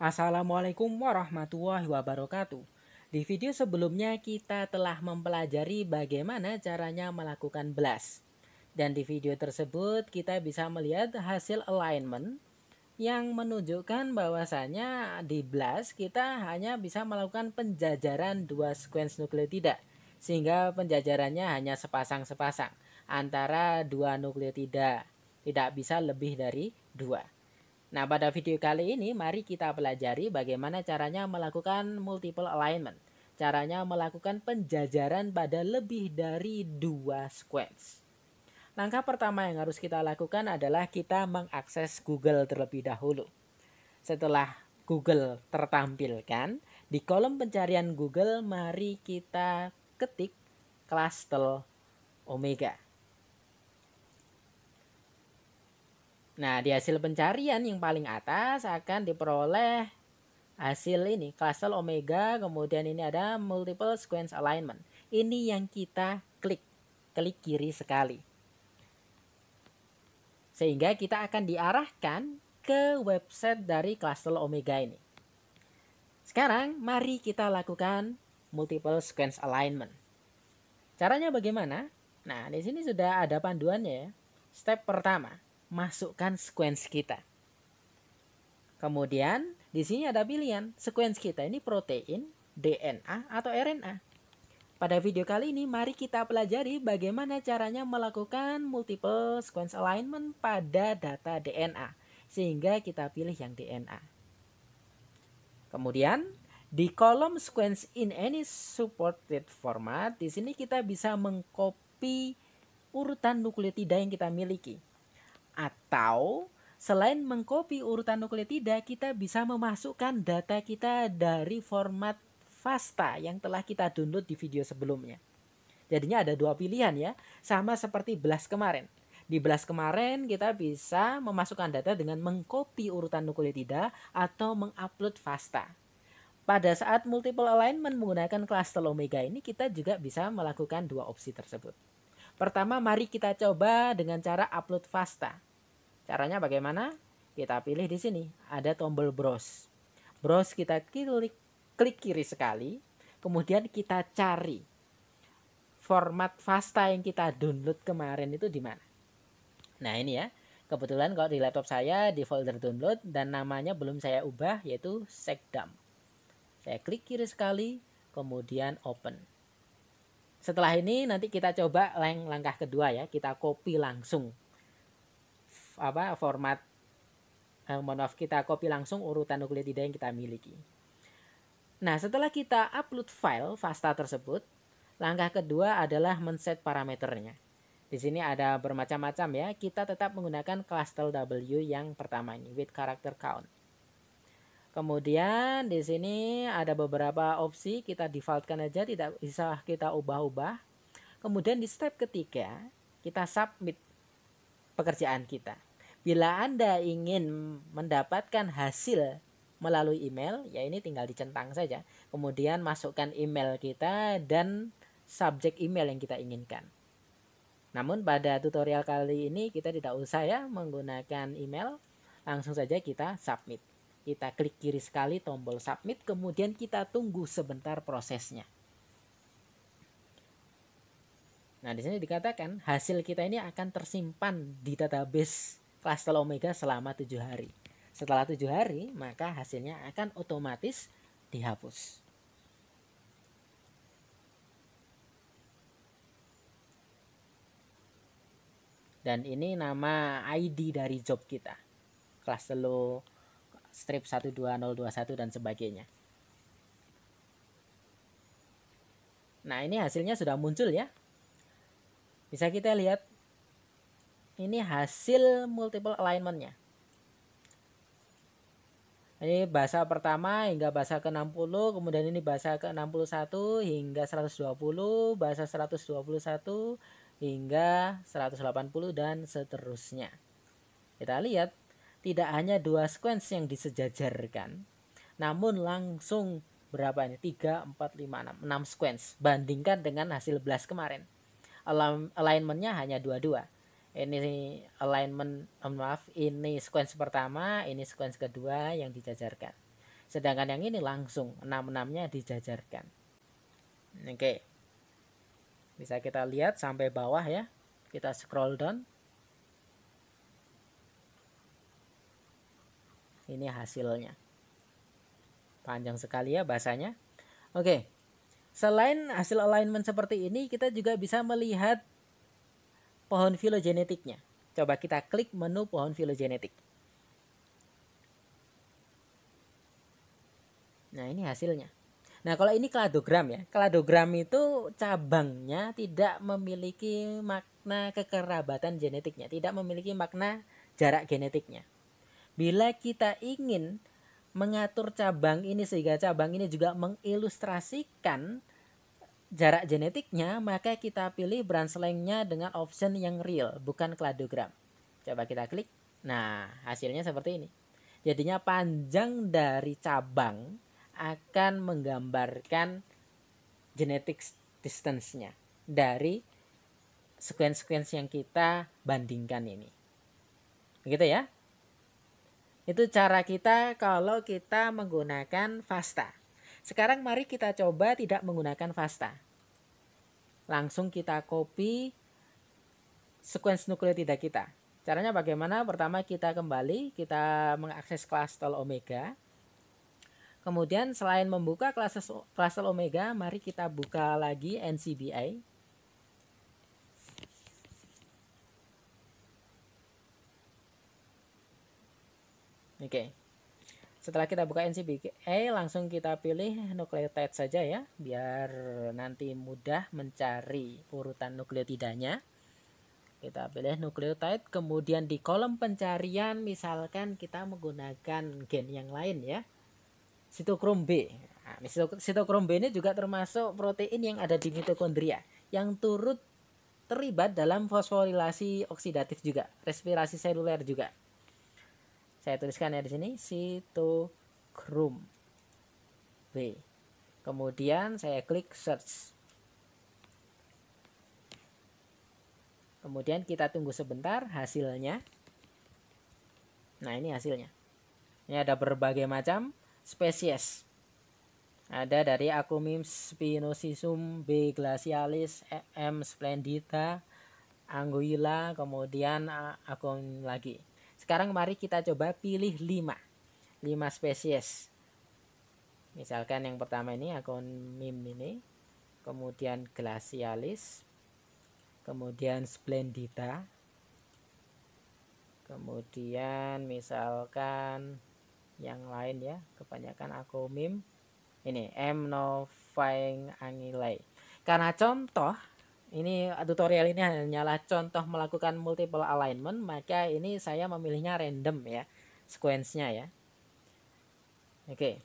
Assalamualaikum warahmatullahi wabarakatuh. Di video sebelumnya kita telah mempelajari bagaimana caranya melakukan blast. Dan di video tersebut kita bisa melihat hasil alignment yang menunjukkan bahwasannya di blast kita hanya bisa melakukan penjajaran dua sekuens nukleotida sehingga penjajarannya hanya sepasang-sepasang antara dua nukleotida tidak bisa lebih dari dua. Nah, pada video kali ini mari kita pelajari bagaimana caranya melakukan multiple alignment. Caranya melakukan penjajaran pada lebih dari dua sequence. Langkah pertama yang harus kita lakukan adalah kita mengakses Google terlebih dahulu. Setelah Google tertampilkan, di kolom pencarian Google mari kita ketik cluster omega. Nah, di hasil pencarian yang paling atas akan diperoleh hasil ini, cluster omega, kemudian ini ada multiple sequence alignment. Ini yang kita klik, klik kiri sekali. Sehingga kita akan diarahkan ke website dari cluster omega ini. Sekarang, mari kita lakukan multiple sequence alignment. Caranya bagaimana? Nah, di sini sudah ada panduannya ya. Step pertama, masukkan sequence kita. Kemudian di sini ada pilihan sequence kita ini protein, DNA, atau RNA. Pada video kali ini mari kita pelajari bagaimana caranya melakukan multiple sequence alignment pada data DNA. Sehingga kita pilih yang DNA. Kemudian di kolom sequence in any supported format, di sini kita bisa mengcopy urutan nukleotida yang kita miliki. Atau selain mengcopy urutan nukleotida, kita bisa memasukkan data kita dari format FASTA yang telah kita download di video sebelumnya. Jadinya ada dua pilihan ya, sama seperti belas kemarin. Di belas kemarin kita bisa memasukkan data dengan mengcopy urutan nukleotida atau mengupload FASTA. Pada saat multiple alignment menggunakan cluster omega ini kita juga bisa melakukan dua opsi tersebut. Pertama mari kita coba dengan cara upload FASTA. Caranya bagaimana? Kita pilih di sini, ada tombol browse. Browse kita klik, klik kiri sekali, kemudian kita cari format FASTA yang kita download kemarin itu di mana. Nah, ini ya. Kebetulan kalau di laptop saya di folder download dan namanya belum saya ubah yaitu Sekdam. Saya klik kiri sekali, kemudian open. Setelah ini nanti kita coba lang langkah kedua ya, kita copy langsung apa format eh, mohon maaf kita copy langsung urutan nukleotida yang kita miliki. Nah, setelah kita upload file FASTA tersebut, langkah kedua adalah men-set parameternya. Di sini ada bermacam-macam ya. Kita tetap menggunakan cluster W yang pertama ini with character count. Kemudian di sini ada beberapa opsi kita defaultkan aja tidak bisa kita ubah-ubah. Kemudian di step ketiga kita submit pekerjaan kita. Bila Anda ingin mendapatkan hasil melalui email, ya ini tinggal dicentang saja. Kemudian masukkan email kita dan subjek email yang kita inginkan. Namun pada tutorial kali ini kita tidak usah ya menggunakan email, langsung saja kita submit. Kita klik kiri sekali tombol submit, kemudian kita tunggu sebentar prosesnya. Nah, di sini dikatakan hasil kita ini akan tersimpan di database klastel omega selama tujuh hari. Setelah tujuh hari, maka hasilnya akan otomatis dihapus. Dan ini nama ID dari job kita. Klastelo strip 12021 dan sebagainya. Nah, ini hasilnya sudah muncul ya. Bisa kita lihat ini hasil multiple alignmentnya. Ini bahasa pertama hingga bahasa ke-60, kemudian ini bahasa ke-61 hingga 120, bahasa 121 hingga 180 dan seterusnya. Kita lihat tidak hanya dua sequence yang disejajarkan, namun langsung berapa ini? 3, 4, 5, 6, 6 sequence bandingkan dengan hasil blast kemarin alignmentnya hanya dua-dua ini alignment maaf ini sequence pertama ini sequence kedua yang dijajarkan sedangkan yang ini langsung enam enamnya dijajarkan oke okay. bisa kita lihat sampai bawah ya kita scroll down ini hasilnya panjang sekali ya bahasanya oke okay. Selain hasil alignment seperti ini, kita juga bisa melihat pohon filogenetiknya. Coba kita klik menu pohon filogenetik. Nah, ini hasilnya. Nah, kalau ini kladogram ya. Kladogram itu cabangnya tidak memiliki makna kekerabatan genetiknya, tidak memiliki makna jarak genetiknya. Bila kita ingin mengatur cabang ini sehingga cabang ini juga mengilustrasikan jarak genetiknya, maka kita pilih branch lengthnya dengan option yang real, bukan kladogram. Coba kita klik. Nah, hasilnya seperti ini. Jadinya panjang dari cabang akan menggambarkan genetik distance-nya dari sequence-sequence yang kita bandingkan ini. Begitu ya. Itu cara kita kalau kita menggunakan FASTA. Sekarang mari kita coba tidak menggunakan fasta. Langsung kita copy sequence nukleotida kita. Caranya bagaimana? Pertama kita kembali, kita mengakses kelas tol omega. Kemudian selain membuka kelas kelas tol omega, mari kita buka lagi NCBI. Oke. Okay. Setelah kita buka NCBI, eh, langsung kita pilih nukleotide saja ya, biar nanti mudah mencari urutan nukleotidanya. Kita pilih nukleotide, kemudian di kolom pencarian misalkan kita menggunakan gen yang lain ya. Sitokrom B. Nah, sitokrom B ini juga termasuk protein yang ada di mitokondria yang turut terlibat dalam fosforilasi oksidatif juga, respirasi seluler juga. Saya tuliskan ya di sini sitokrum B. Kemudian saya klik search. Kemudian kita tunggu sebentar hasilnya. Nah, ini hasilnya. Ini ada berbagai macam spesies. Ada dari Acumim spinosisum, B. glacialis, e M. splendida, Anguilla, kemudian Acum lagi. Sekarang mari kita coba pilih 5. 5 spesies. Misalkan yang pertama ini akun mim ini, kemudian glacialis, kemudian splendida, kemudian misalkan yang lain ya, kebanyakan aku mim ini M novaing angilae. Karena contoh ini tutorial ini hanyalah contoh melakukan multiple alignment maka ini saya memilihnya random ya sequence-nya ya oke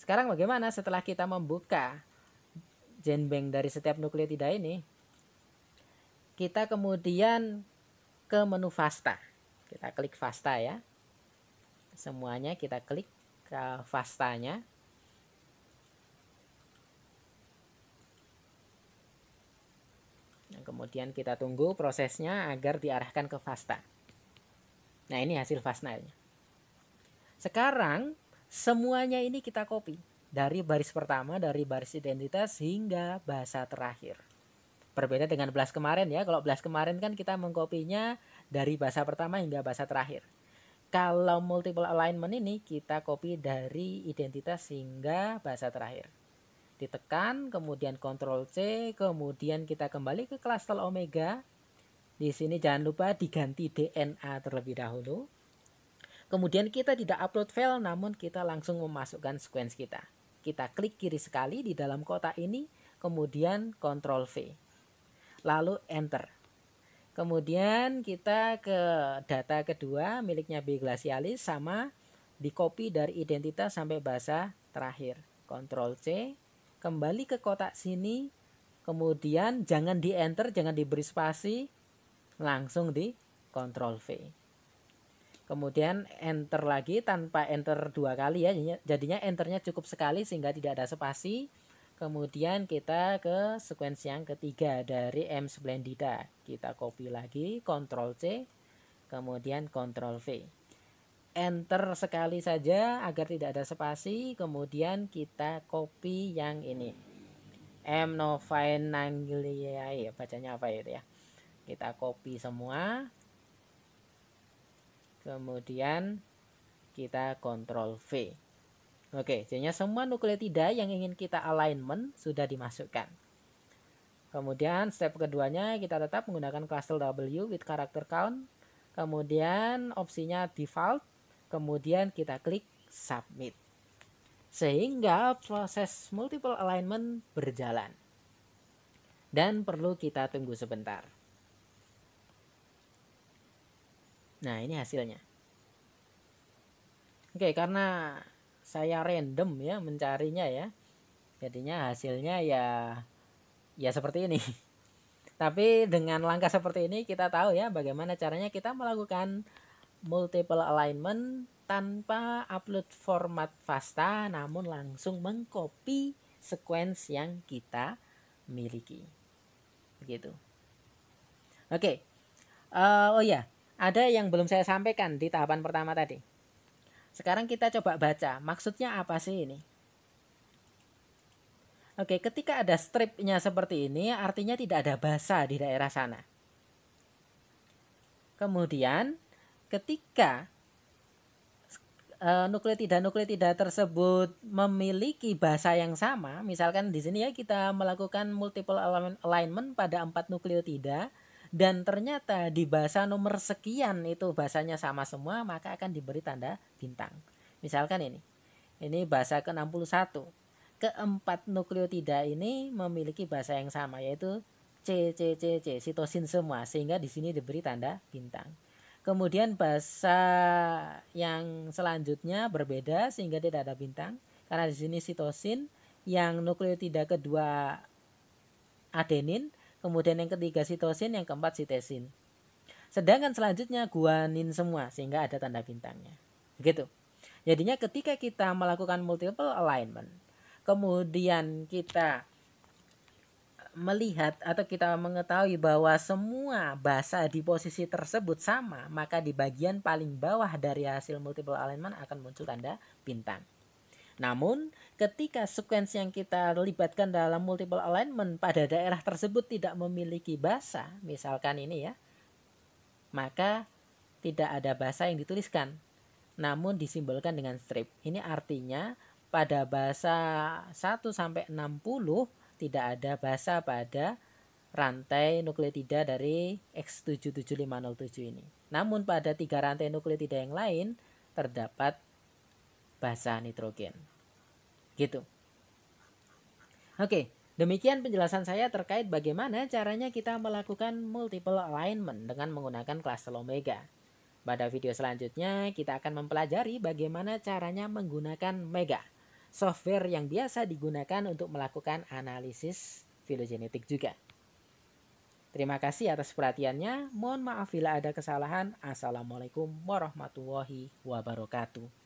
sekarang bagaimana setelah kita membuka genbank dari setiap nukleotida ini kita kemudian ke menu fasta kita klik fasta ya semuanya kita klik ke fastanya Kemudian kita tunggu prosesnya agar diarahkan ke fasta. Nah, ini hasil VASTA-nya. Sekarang semuanya ini kita copy dari baris pertama dari baris identitas hingga bahasa terakhir. Berbeda dengan belas kemarin ya. Kalau belas kemarin kan kita mengkopinya dari bahasa pertama hingga bahasa terakhir. Kalau multiple alignment ini kita copy dari identitas hingga bahasa terakhir ditekan, kemudian Ctrl C, kemudian kita kembali ke klaster omega. Di sini jangan lupa diganti DNA terlebih dahulu. Kemudian kita tidak upload file namun kita langsung memasukkan sequence kita. Kita klik kiri sekali di dalam kotak ini, kemudian Ctrl V. Lalu enter. Kemudian kita ke data kedua miliknya B Glacialis sama di copy dari identitas sampai bahasa terakhir. Ctrl C, kembali ke kotak sini kemudian jangan di enter jangan diberi spasi langsung di control V kemudian enter lagi tanpa enter dua kali ya jadinya enternya cukup sekali sehingga tidak ada spasi kemudian kita ke sequence yang ketiga dari M Splendida kita copy lagi control C kemudian control V enter sekali saja agar tidak ada spasi kemudian kita copy yang ini M Novine ya bacanya apa itu ya kita copy semua kemudian kita control V Oke, jadinya semua nukleotida yang ingin kita alignment sudah dimasukkan. Kemudian step keduanya kita tetap menggunakan cluster W with character count. Kemudian opsinya default kemudian kita klik submit. Sehingga proses multiple alignment berjalan. Dan perlu kita tunggu sebentar. Nah, ini hasilnya. Oke, karena saya random ya mencarinya ya. Jadinya hasilnya ya ya seperti ini. Tapi dengan langkah seperti ini kita tahu ya bagaimana caranya kita melakukan multiple alignment tanpa upload format FASTA namun langsung mengcopy sequence yang kita miliki. Begitu. Oke. Okay. Uh, eh, oh ya, ada yang belum saya sampaikan di tahapan pertama tadi. Sekarang kita coba baca. Maksudnya apa sih ini? Oke, ketika ada stripnya seperti ini, artinya tidak ada basa di daerah sana. Kemudian, ketika uh, eh, nukleotida nukleotida tersebut memiliki bahasa yang sama, misalkan di sini ya kita melakukan multiple alignment pada empat nukleotida dan ternyata di bahasa nomor sekian itu bahasanya sama semua, maka akan diberi tanda bintang. Misalkan ini. Ini bahasa ke-61. Keempat nukleotida ini memiliki bahasa yang sama yaitu C C C C sitosin semua sehingga di sini diberi tanda bintang. Kemudian bahasa yang selanjutnya berbeda sehingga tidak ada bintang karena di sini sitosin yang nukleotida kedua adenin, kemudian yang ketiga sitosin, yang keempat sitesin. Sedangkan selanjutnya guanin semua sehingga ada tanda bintangnya. Begitu. Jadinya ketika kita melakukan multiple alignment, kemudian kita melihat atau kita mengetahui bahwa semua basa di posisi tersebut sama, maka di bagian paling bawah dari hasil multiple alignment akan muncul tanda bintang. Namun, ketika sekuensi yang kita libatkan dalam multiple alignment pada daerah tersebut tidak memiliki basa, misalkan ini ya, maka tidak ada basa yang dituliskan, namun disimbolkan dengan strip. Ini artinya pada bahasa 1 sampai 60 tidak ada basa pada rantai nukleotida dari X77507 ini. Namun pada tiga rantai nukleotida yang lain terdapat basa nitrogen. Gitu. Oke, demikian penjelasan saya terkait bagaimana caranya kita melakukan multiple alignment dengan menggunakan kelas omega. Pada video selanjutnya kita akan mempelajari bagaimana caranya menggunakan mega software yang biasa digunakan untuk melakukan analisis filogenetik juga. Terima kasih atas perhatiannya. Mohon maaf bila ada kesalahan. Assalamualaikum warahmatullahi wabarakatuh.